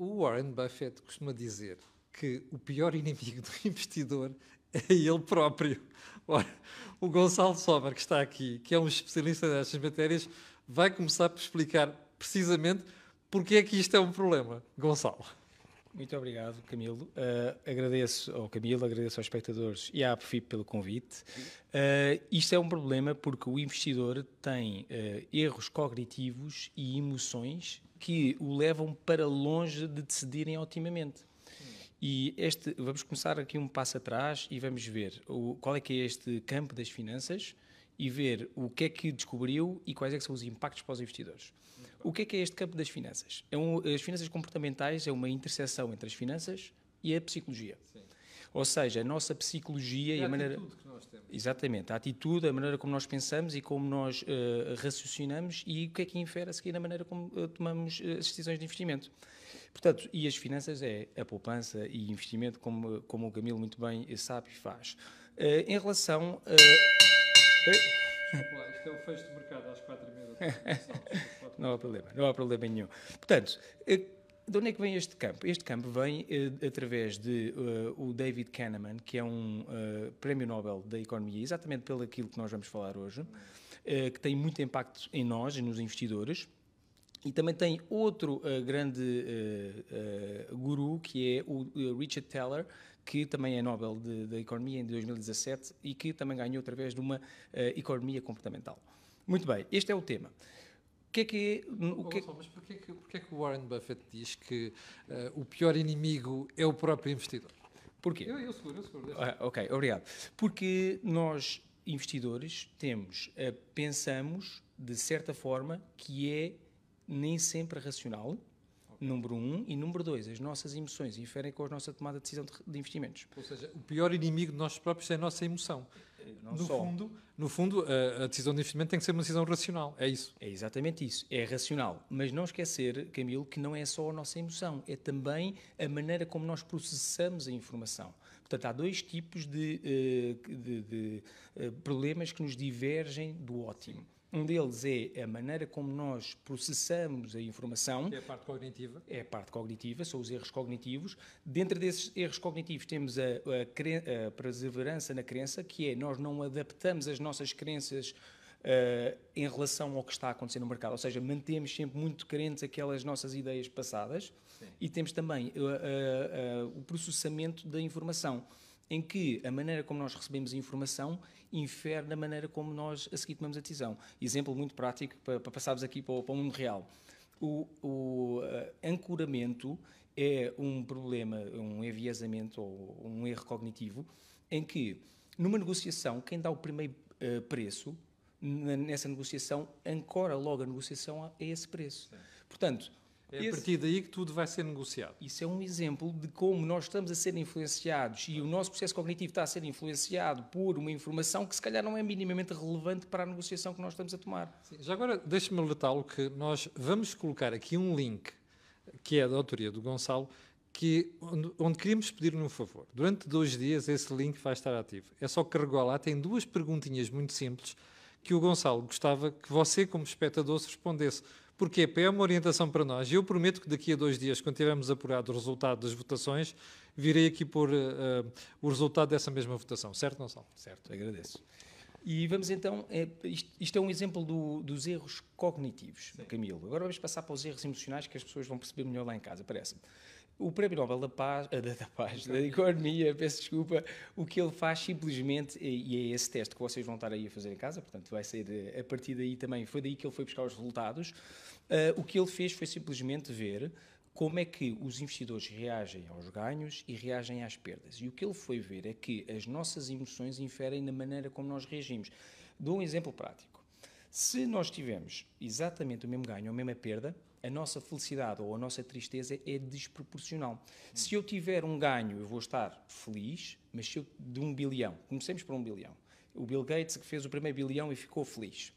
o Warren Buffett costuma dizer que o pior inimigo do investidor é ele próprio. Ora, o Gonçalo Sommer, que está aqui, que é um especialista nestas matérias, vai começar por explicar precisamente porque é que isto é um problema. Gonçalo. Muito obrigado, Camilo. Uh, agradeço ao Camilo, agradeço aos espectadores e à APFIP pelo convite. Uh, isto é um problema porque o investidor tem uh, erros cognitivos e emoções que o levam para longe de decidirem otimamente. E este, vamos começar aqui um passo atrás e vamos ver o, qual é que é este campo das finanças e ver o que é que descobriu e quais é que são os impactos para os investidores. O que é que é este campo das finanças? É um, as finanças comportamentais é uma interseção entre as finanças e a psicologia. Sim. Ou seja, a nossa psicologia e a, é a maneira. Que nós temos. Exatamente, a atitude, a maneira como nós pensamos e como nós uh, raciocinamos e o que é que infere a seguir na maneira como uh, tomamos uh, as decisões de investimento. Portanto, e as finanças é a poupança e investimento, como, como o Camilo muito bem sabe e faz. em relação. Uh, até o fecho de mercado às quatro e meia da tarde. não há problema, não há problema nenhum. Portanto, eh, de onde é que vem este campo? Este campo vem uh, através de uh, o David Kahneman, que é um uh, prémio Nobel da Economia, exatamente pelo aquilo que nós vamos falar hoje, que tem muito impacto em nós e nos investidores. E também tem outro grande guru, que é o Richard Teller, que também é Nobel da Economia em 2017 e que também ganhou através de uma uh, economia comportamental. Muito bem, este é o tema. O que é que é. O que... É mas porquê que, porquê que Warren Buffett diz que uh, o pior inimigo é o próprio investidor? Porquê? Eu, eu seguro, eu seguro. Ah, ok, obrigado. Porque nós, investidores, temos, uh, pensamos de certa forma que é nem sempre racional Número um. E número dois, as nossas emoções inferem com a nossa tomada de decisão de, de investimentos. Ou seja, o pior inimigo de nós próprios é a nossa emoção. Eh, não no, só. Fundo, no fundo, a, a, decisão de investimento tem que ser uma decisão racional, é isso? É exatamente isso, é racional. Mas não esquecer, Camilo, que não é só a nossa emoção, é também a maneira como nós processamos a informação. Portanto, há dois tipos de, eh, de, de eh, problemas que nos divergem do ótimo. Um deles é a maneira como nós processamos a informação. É a parte cognitiva. É a parte cognitiva, são os erros cognitivos. Dentro desses erros cognitivos temos a, a, a perseverança na crença, que é nós não adaptamos as nossas crenças Uh, em relação ao que está a acontecer no mercado. Ou seja, mantemos sempre muito crentes aquelas nossas ideias passadas Sim. e temos também uh, uh, o processamento da informação em que a maneira como nós recebemos a informação infere na maneira como nós a seguir tomamos a decisão. Exemplo muito prático para, para passarmos aqui para o, para o mundo real. O, o uh, ancoramento é um problema, um enviesamento ou um erro cognitivo, em que numa negociação, quem dá o primeiro uh, preço nessa negociação ancora logo a negociação a, a esse preço. Sim. Portanto, é a partir daí que tudo vai ser negociado. Isso é um exemplo de como nós estamos a ser influenciados e o nosso processo cognitivo está a ser influenciado por uma informação que se calhar não é minimamente relevante para a negociação que nós estamos a tomar. Sim. Já agora, deixe-me alertá-lo que nós vamos colocar aqui um link, que é da autoria do Gonçalo, que, onde, onde queríamos pedir-lhe um favor. Durante dois dias esse link vai estar ativo. É só carregar lá, tem duas perguntinhas muito simples que o Gonçalo gostava que você, como espectador, se respondesse. Porquê? Para é uma orientação para nós. E eu prometo que daqui a dois dias, quando tivermos apurado o resultado das votações, virei aqui pôr uh, eh, eh, o resultado dessa mesma votação. Certo, Gonçalo? Certo, agradeço. E vamos então, é, isto, isto, é um exemplo do, dos erros cognitivos, Sim. Camilo. Agora vamos passar para os erros emocionais que as pessoas vão perceber melhor lá em casa, parece-me o Prémio Nobel da Paz, da, da Paz, da Economia, peço desculpa, o que ele faz simplesmente, e é esse teste que vocês vão estar aí a fazer em casa, portanto vai ser a partir daí também, foi daí que ele foi buscar os resultados, uh, o que ele fez foi simplesmente ver como é que os investidores reagem aos ganhos e reagem às perdas. E o que ele foi ver é que as nossas emoções inferem na maneira como nós reagimos. Dou um exemplo prático. Se nós tivermos exatamente o mesmo ganho ou a mesma perda, a nossa felicidade ou a nossa tristeza é desproporcional. Se eu tiver um ganho, eu vou estar feliz, mas se eu, de um bilhão, comecemos por um bilhão. O Bill Gates que fez o primeiro bilhão e ficou feliz.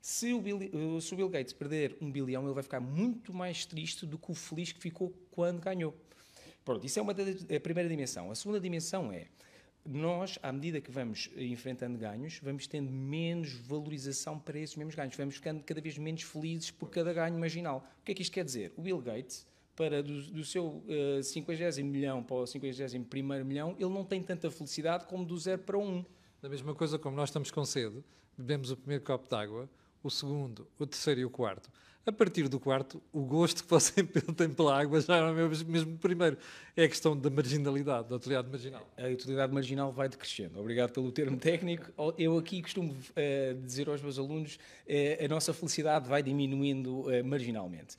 Se o, Bill, eh, se o Bill Gates perder um bilhão, ele vai ficar muito mais triste do que o feliz que ficou quando ganhou. Pronto, isso é uma da, a primeira dimensão. A segunda dimensão é nós, à medida que vamos eh, enfrentando ganhos, vamos tendo menos valorização para esses mesmos ganhos. Vamos ficando cada vez menos felizes por cada ganho marginal. O que é que isto quer dizer? O Bill Gates, para do, do seu uh, eh, 50 milhão para o 51 milhão, ele não tem tanta felicidade como do zero para um. Da mesma coisa como nós estamos com sede, bebemos o primeiro copo de água, o segundo, o terceiro e o quarto. A partir do quarto, o gosto que pelo tempo pela água já era mesmo, mesmo primeiro. É a questão da marginalidade, da utilidade marginal. A utilidade marginal vai decrescendo. Obrigado pelo termo técnico. Eu aqui costumo uh, dizer aos meus alunos uh, a nossa felicidade vai diminuindo uh, marginalmente.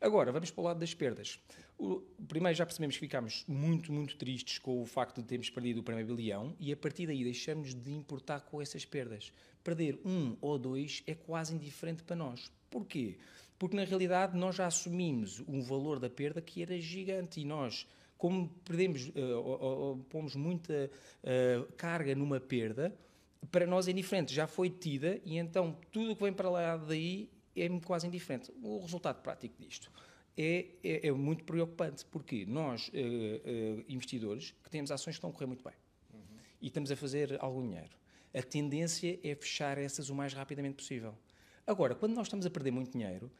Agora, vamos para o lado das perdas. O, primeiro, já percebemos que ficámos muito, muito tristes com o facto de termos perdido o primeiro bilhão e a partir daí deixamos de importar com essas perdas. Perder um ou dois é quase indiferente para nós. Porquê? porque na realidade nós já assumimos um valor da perda que era gigante e nós, como perdemos, uh, pomos muita eh, carga numa perda, para nós é indiferente, já foi tida e então tudo o que vem para lá daí é quase indiferente. O resultado prático disto é, é, é muito preocupante, porque nós, eh, investidores, que temos ações que estão a correr muito bem uhum. e estamos a fazer algum dinheiro, a tendência é fechar essas o mais rapidamente possível. Agora, quando nós estamos a perder muito dinheiro,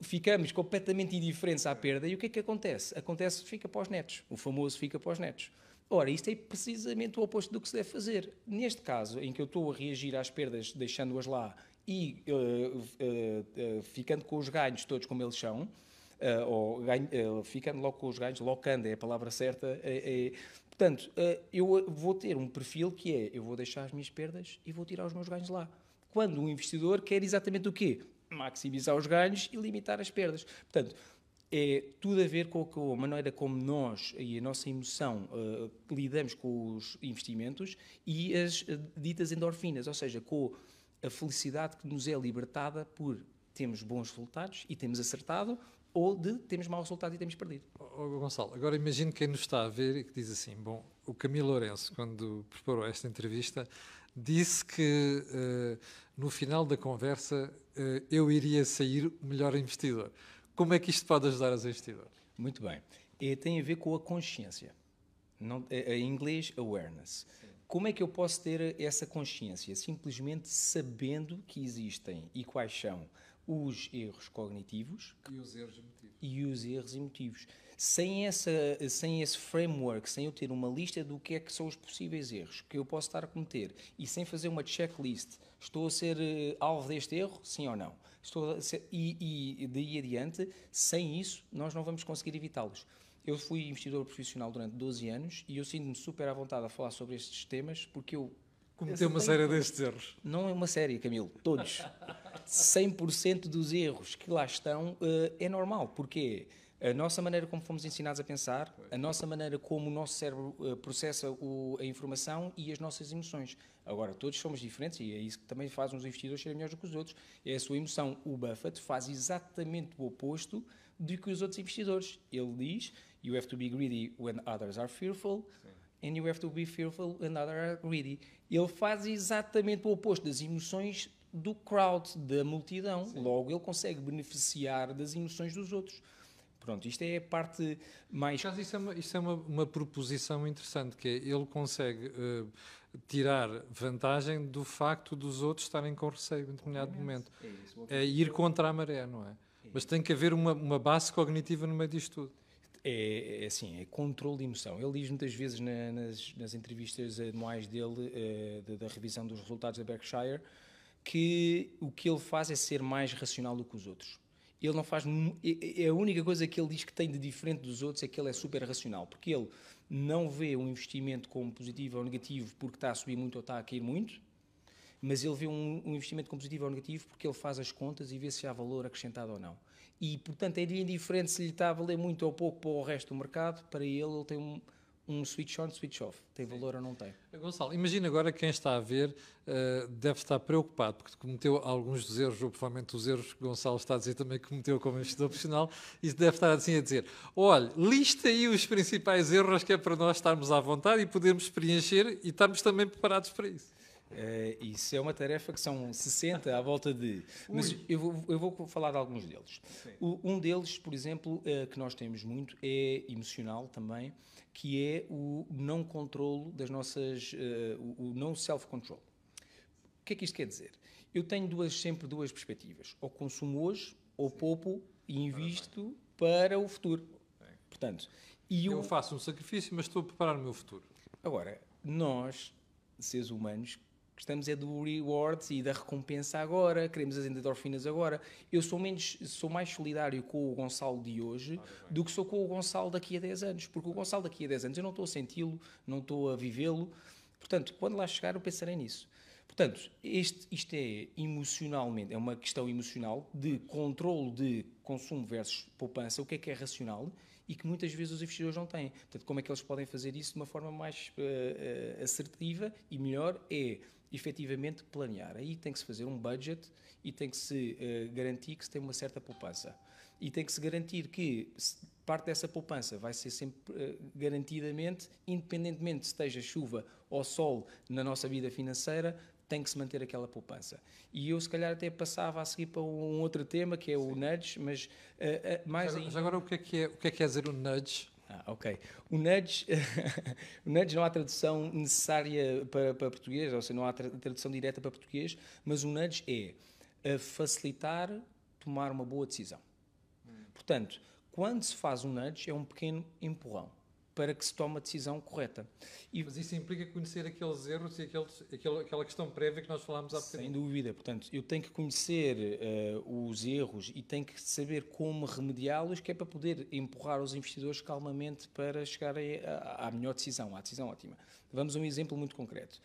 ficamos completamente indiferentes à perda e o que é que acontece? Acontece fica para os netos, o famoso fica para os netos. Ora, isto é precisamente o oposto do que se deve fazer. Neste caso, em que eu estou a reagir às perdas deixando-as lá e uh, uh, uh, ficando com os ganhos todos como eles são, ou ganho, ficando logo com os ganhos, locando é a palavra certa. É, é. Portanto, eu vou ter um perfil que é: eu vou deixar as minhas perdas e vou tirar os meus ganhos lá quando o investidor quer exatamente o quê? Maximizar os ganhos e limitar as perdas. Portanto, é tudo a ver com a maneira como nós e a nossa emoção uh, lidamos com os investimentos e as eh, ditas endorfinas, ou seja, com a felicidade que nos é libertada por temos bons resultados e temos acertado ou de temos mau resultado e temos perdido. Oh, Gonçalo, agora imagino quem nos está a ver e que diz assim, bom, o Camilo Lourenço, quando preparou esta entrevista, disse que uh, no final da conversa uh, eu iria sair melhor investidor. Como é que isto pode ajudar os investidores? Muito bem. E tem a ver com a consciência. Não, é, é em inglês, awareness. Como é que eu posso ter essa consciência? Simplesmente sabendo que existem e quais são os erros cognitivos e os erros emotivos. E os erros emotivos sem, essa, sem esse framework, sem eu ter uma lista do que é que são os possíveis erros que eu posso estar a cometer e sem fazer uma checklist, estou a ser eh, alvo deste erro, sim ou não? Estou ser, e, e daí adiante, sem isso, nós não vamos conseguir evitá-los. Eu fui investidor profissional durante 12 anos e eu sinto-me super à vontade a falar sobre estes temas porque eu cometeu uma série destes erros. Não é uma série, Camilo, todos. 100% dos erros que lá estão uh, é normal. Porquê? a nossa maneira como fomos ensinados a pensar, a nossa maneira como o nosso cérebro eh, processa o, a informação e as nossas emoções. Agora, todos somos diferentes e é isso que também faz uns investidores serem melhores do que os outros. É a sua emoção. O Buffett faz exatamente o oposto do que os outros investidores. Ele diz: You have to be greedy when others are fearful. Sim. And you have to be fearful when others are greedy. Ele faz exatamente o oposto das emoções do crowd, da multidão. Sim. Logo, ele consegue beneficiar das emoções dos outros. Pronto, isto é a parte mais. Caso isso é, uma, isso é uma, uma, proposição interessante, que é ele consegue uh, tirar vantagem do facto dos outros estarem com receio em determinado momento. É, isso, é ir contra a maré, não é? é Mas tem que haver uma, uma base cognitiva no meio disto tudo. É, é, assim, é controle de emoção. Ele diz muitas vezes na, nas, nas, entrevistas anuais dele, uh, da, revisão dos resultados da Berkshire, que o que ele faz é ser mais racional do que os outros. Ele não faz. A única coisa que ele diz que tem de diferente dos outros é que ele é super racional, porque ele não vê um investimento como positivo ou negativo porque está a subir muito ou está a cair muito, mas ele vê um, um investimento como positivo ou negativo porque ele faz as contas e vê se há valor acrescentado ou não. E, portanto, é indiferente se lhe está a valer muito ou pouco para o resto do mercado, para ele, ele tem um um switch on, switch off. Tem Sim. valor ou não tem? Eh, Gonçalo, imagina agora quem está a ver uh, deve estar preocupado, porque cometeu alguns dos erros, ou provavelmente os erros que Gonçalo está a dizer também que cometeu como investidor profissional, e deve estar assim a dizer: olha, lista aí os principais erros que é para nós estarmos à vontade e podermos preencher e estarmos também preparados para isso. Uh, isso é uma tarefa que são 60 à volta de. Mas eu vou, eu vou, falar de alguns deles. O, um deles, por exemplo, uh, que nós temos muito é emocional também, que é o não controlo das nossas. Uh, o, o não self-control. O que é que isto quer dizer? Eu tenho duas, sempre duas perspectivas. Ou consumo hoje, ou Sim. poupo e invisto para, para o futuro. Bem. Portanto. E eu, eu faço um sacrifício, mas estou a preparar o meu futuro. Agora, nós, seres humanos, Gostamos é do reward e da recompensa agora, queremos as endorfinas agora. Eu sou, menos, sou mais solidário com o Gonçalo de hoje do que sou com o Gonçalo daqui a 10 anos, porque o Gonçalo daqui a 10 anos eu não estou a senti-lo, não estou a vivê-lo. Portanto, quando lá chegar, eu pensarei nisso. Portanto, este, isto é emocionalmente, é uma questão emocional de controle de consumo versus poupança, o que é que é racional e que muitas vezes os investidores não têm. Portanto, como é que eles podem fazer isso de uma forma mais uh, assertiva e melhor é efetivamente planear. Aí tem que se fazer um budget e tem que se uh, garantir que se tem uma certa poupança. E tem que se garantir que parte dessa poupança vai ser sempre uh, garantidamente, independentemente se esteja chuva ou sol na nossa vida financeira, tem que se manter aquela poupança. E eu, se calhar, até passava a seguir para um outro tema, que é Sim. o nudge, mas uh, mais. Mas, mas agora, o que, é que é, o que é que é dizer o nudge? Ah, ok. O nudge, o nudge não há tradução necessária para, para português, ou seja, não há tradução direta para português, mas o nudge é eh, facilitar tomar uma boa decisão. Hum. Portanto, quando se faz um nudge, é um pequeno empurrão para que se tome a decisão correta. E, Mas isso implica conhecer aqueles erros e aqueles, aquele, aquela questão prévia que nós falámos há pouco. Sem dúvida, portanto, eu tenho que conhecer uh, os erros e tenho que saber como remediá-los, que é para poder empurrar os investidores calmamente para chegar à melhor decisão, à decisão ótima. Vamos a um exemplo muito concreto.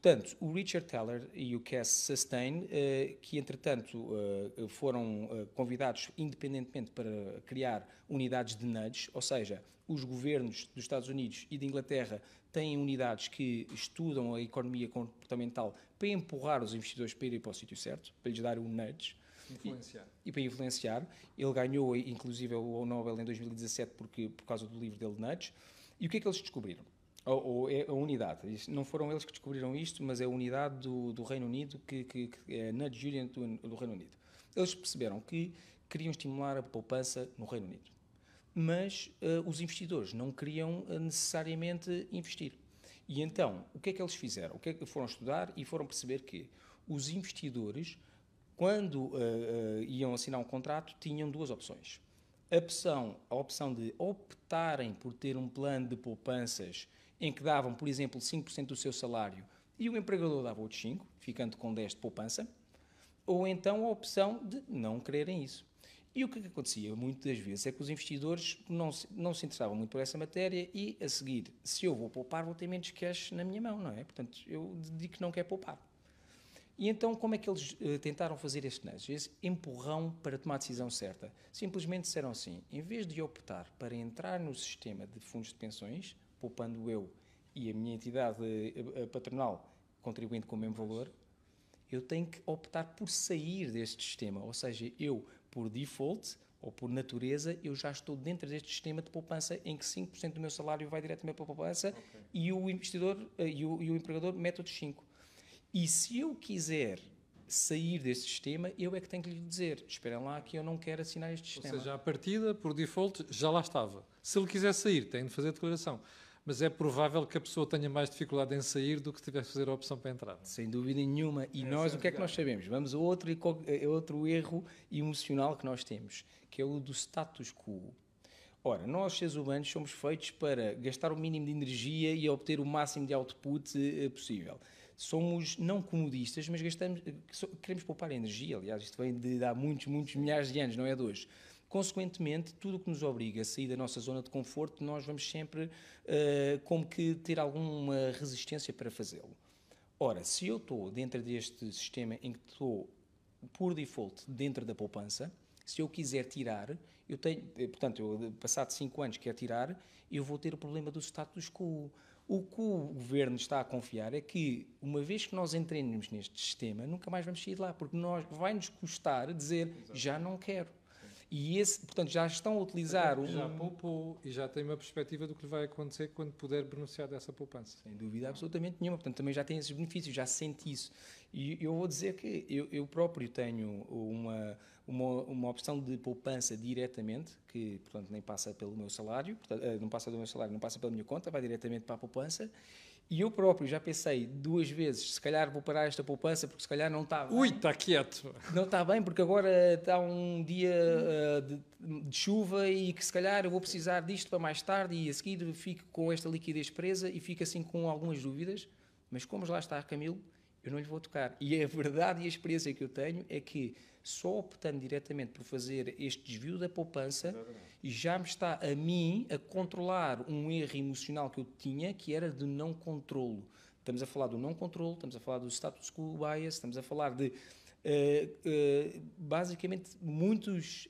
Portanto, o Richard Teller e o Cass Sustain, eh, que entretanto eh, foram eh, convidados independentemente para criar unidades de nudge, ou seja, os governos dos Estados Unidos e da Inglaterra têm unidades que estudam a economia comportamental para empurrar os investidores para irem para o sítio certo, para lhes dar um nudge. Influenciar. E, e, para influenciar. Ele ganhou, inclusive, o Nobel em 2017 porque, por causa do livro dele, Nudge. E o que é que eles descobriram? ou, ou é a unidade. Não foram eles que descobriram isto, mas é a unidade do, do Reino Unido, que, que, que é na Julian do, do Reino Unido. Eles perceberam que queriam estimular a poupança no Reino Unido, mas uh, os investidores não queriam eh, necessariamente investir. E então, o que é que eles fizeram? O que é que foram estudar e foram perceber que os investidores, quando uh, uh, iam assinar um contrato, tinham duas opções. A opção, a opção de optarem por ter um plano de poupanças em que davam, por exemplo, 5% do seu salário e o empregador dava outros 5%, ficando com 10% de poupança, ou então a opção de não quererem isso. E o que, é acontecia muitas das vezes é que os investidores não se, não se interessavam muito por essa matéria e, a seguir, se eu vou poupar, vou ter menos cash na minha mão, não é? Portanto, eu digo que não quer poupar. E então, como é que eles uh, tentaram fazer este nudge, esse empurrão para tomar a decisão certa? Simplesmente disseram assim: em vez de optar para entrar no sistema de fundos de pensões, poupando eu e a minha entidade eh, eh, patronal contribuindo com o mesmo valor, eu tenho que optar por sair deste sistema. Ou seja, eu, por default ou por natureza, eu já estou dentro deste sistema de poupança em que 5% do meu salário vai diretamente para a poupança okay. e o investidor eh, e o, e o empregador mete outros 5%. E se eu quiser sair deste sistema, eu é que tenho que lhe dizer, esperem lá que eu não quero assinar este sistema. Ou seja, a partida, por default, já lá estava. Se ele quiser sair, tem de fazer a declaração mas é provável que a pessoa tenha mais dificuldade em sair do que tiver que fazer a opção para entrar. Sem dúvida nenhuma. E é nós, é o que é que nós sabemos? Vamos a outro, outro erro emocional que nós temos, que é o do status quo. Ora, nós seres humanos somos feitos para gastar o mínimo de energia e obter o máximo de output eh, possível. Somos não comodistas, mas gastamos, eh, queremos poupar energia. Aliás, isto vem de, de há muitos, muitos milhares de anos, não é de hoje. Consequentemente, tudo o que nos obriga a sair da nossa zona de conforto, nós vamos sempre uh, como que ter alguma resistência para fazê-lo. Ora, se eu estou dentro deste sistema em que estou por default dentro da poupança, se eu quiser tirar, eu tenho, eh, portanto, eu, passado 5 anos quer tirar, eu vou ter o problema do status quo. O que o governo está a confiar é que, uma vez que nós entremos neste sistema, nunca mais vamos sair de lá, porque nós, vai nos custar dizer Exato. já não quero. E esse, portanto, já estão a utilizar. Um... Já poupou e já tem uma perspectiva do que lhe vai acontecer quando puder beneficiar dessa poupança. Sem dúvida absolutamente nenhuma. Portanto, também já tem esses benefícios, já sente isso. E eu vou dizer que eu, eu próprio tenho uma, uma, uma, opção de poupança diretamente, que, portanto, nem passa pelo meu salário, portanto, eh, não passa do meu salário, não passa pela minha conta, vai diretamente para a poupança. E eu próprio já pensei duas vezes, se calhar vou parar esta poupança porque se calhar não está bem. Ui, está quieto. Não está bem porque agora está um dia uh, de, de, chuva e que se calhar eu vou precisar disto para mais tarde e a seguir fico com esta liquidez presa e fico assim com algumas dúvidas. Mas como lá está Camilo, eu não lhe vou tocar. E a verdade e a experiência que eu tenho é que só optando diretamente por fazer este desvio da poupança e já me está a mim a controlar um erro emocional que eu tinha, que era de não controlo. Estamos a falar do não controlo, estamos a falar do status quo bias, estamos a falar de uh, uh, basicamente muitos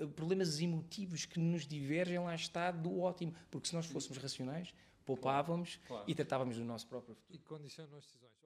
uh, problemas emotivos que nos divergem lá está do ótimo, porque se nós fôssemos racionais, poupávamos claro. Claro. e tratávamos do nosso próprio futuro. E condicionam as decisões.